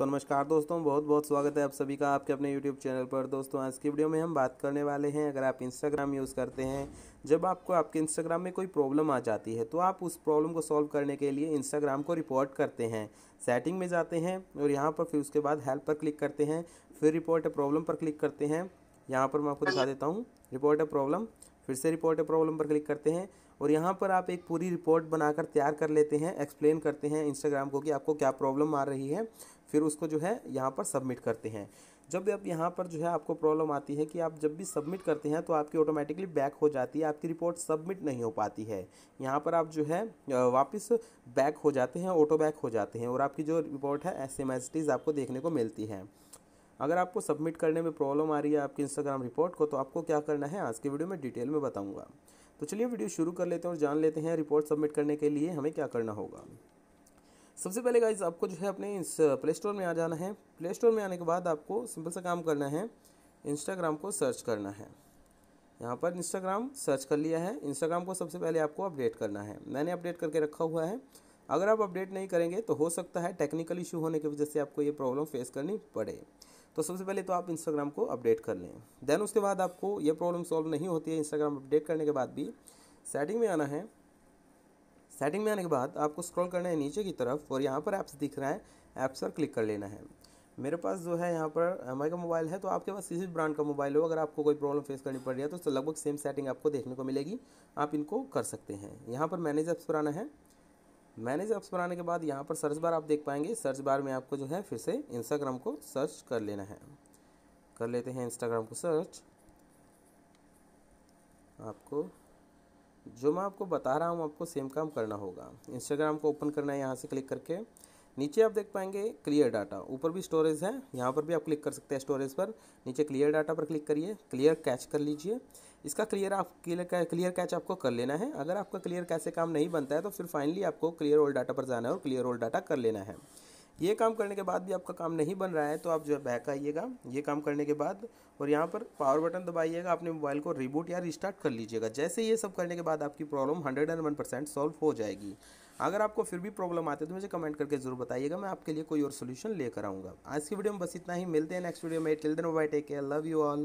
सो नमस्कार दोस्तों बहुत बहुत स्वागत है आप सभी का आपके अपने यूट्यूब चैनल पर दोस्तों आज की वीडियो में हम बात करने वाले हैं अगर आप इंस्टाग्राम यूज़ करते हैं जब आपको आपके इंस्टाग्राम में कोई प्रॉब्लम आ जाती है तो आप उस प्रॉब्लम को सॉल्व करने के लिए इंस्टाग्राम को रिपोर्ट करते हैं सेटिंग में जाते हैं और यहाँ पर फिर उसके बाद हेल्प पर क्लिक करते हैं फिर रिपोर्ट प्रॉब्लम पर क्लिक करते हैं यहाँ पर मैं आपको दिखा देता हूँ रिपोर्ट ए प्रॉब्लम फिर से रिपोर्ट प्रॉब्लम पर क्लिक करते हैं और यहाँ पर आप एक पूरी रिपोर्ट बनाकर तैयार कर लेते हैं एक्सप्लेन करते हैं इंस्टाग्राम को कि आपको क्या प्रॉब्लम आ रही है फिर उसको जो है यहाँ पर सबमिट करते हैं जब भी आप यहाँ पर जो है आपको प्रॉब्लम आती है कि आप जब भी सबमिट करते हैं तो आपकी ऑटोमेटिकली बैक हो जाती है आपकी रिपोर्ट सबमिट नहीं हो पाती है यहाँ पर आप जो है वापस बैक हो जाते हैं ऑटो बैक हो जाते हैं और आपकी जो रिपोर्ट है एस एम आपको देखने को मिलती है अगर आपको सबमिट करने में प्रॉब्लम आ रही है आपकी इंस्टाग्राम रिपोर्ट को तो आपको क्या करना है आज के वीडियो में डिटेल में बताऊँगा तो चलिए वीडियो शुरू कर लेते हैं और जान लेते हैं रिपोर्ट सबमिट करने के लिए हमें क्या करना होगा सबसे पहले गाइज आपको जो है अपने इस प्ले स्टोर में आ जाना है प्ले स्टोर में आने के बाद आपको सिंपल सा काम करना है इंस्टाग्राम को सर्च करना है यहाँ पर इंस्टाग्राम सर्च कर लिया है इंस्टाग्राम को सबसे पहले आपको अपडेट करना है मैंने अपडेट करके रखा हुआ है अगर आप अपडेट नहीं करेंगे तो हो सकता है टेक्निकल इशू होने की वजह से आपको ये प्रॉब्लम फेस करनी पड़े तो सबसे पहले तो आप इंस्टाग्राम को अपडेट कर लें देन उसके बाद आपको ये प्रॉब्लम सॉल्व नहीं होती है इंस्टाग्राम अपडेट करने के बाद भी सेटिंग में आना है सेटिंग में आने के बाद आपको स्क्रॉल करना है नीचे की तरफ और यहाँ पर ऐप्स दिख रहा है ऐप्स पर क्लिक कर लेना है मेरे पास जो है यहाँ पर एम का मोबाइल है तो आपके पास किसी ब्रांड का मोबाइल हो अगर आपको कोई प्रॉब्लम फेस करनी पड़ रही है तो लगभग सेम सेटिंग आपको देखने को मिलेगी आप इनको कर सकते हैं यहाँ पर मैनेज ऐप्स पर आना है मैनेज ऑप्स बनाने के बाद यहाँ पर सर्च बार आप देख पाएंगे सर्च बार में आपको जो है फिर से इंस्टाग्राम को सर्च कर लेना है कर लेते हैं इंस्टाग्राम को सर्च आपको जो मैं आपको बता रहा हूँ आपको सेम काम करना होगा इंस्टाग्राम को ओपन करना है यहाँ से क्लिक करके नीचे आप देख पाएंगे क्लियर डाटा ऊपर भी स्टोरेज है यहाँ पर भी आप क्लिक कर सकते हैं स्टोरेज पर नीचे क्लियर डाटा पर क्लिक करिए क्लियर कैच कर लीजिए इसका क्लियर आप क्लियर क्लियर कैच आपको कर लेना है अगर आपका क्लियर कैच से काम नहीं बनता है तो फिर फाइनली आपको क्लियर ओल्ड डाटा पर जाना है और क्लियर ओल्ड डाटा कर लेना है ये काम करने के बाद भी आपका काम नहीं बन रहा है तो आप जो है बैक आइएगा ये काम करने के बाद और यहाँ पर पावर बटन दबाइएगा अपने मोबाइल को रिबूट या रिस्टार्ट कर लीजिएगा जैसे ये सब करने के बाद आपकी problem hundred and one percent solve हो जाएगी अगर आपको फिर भी प्रॉब्लम आती है तो मुझे कमेंट करके जरूर बताइएगा मैं आपके लिए कोई और सोल्यूशन लेकर आऊँगा आज की वीडियो में बस इतना ही मिलते हैं नेक्स्ट वीडियो में till then bye take care love you all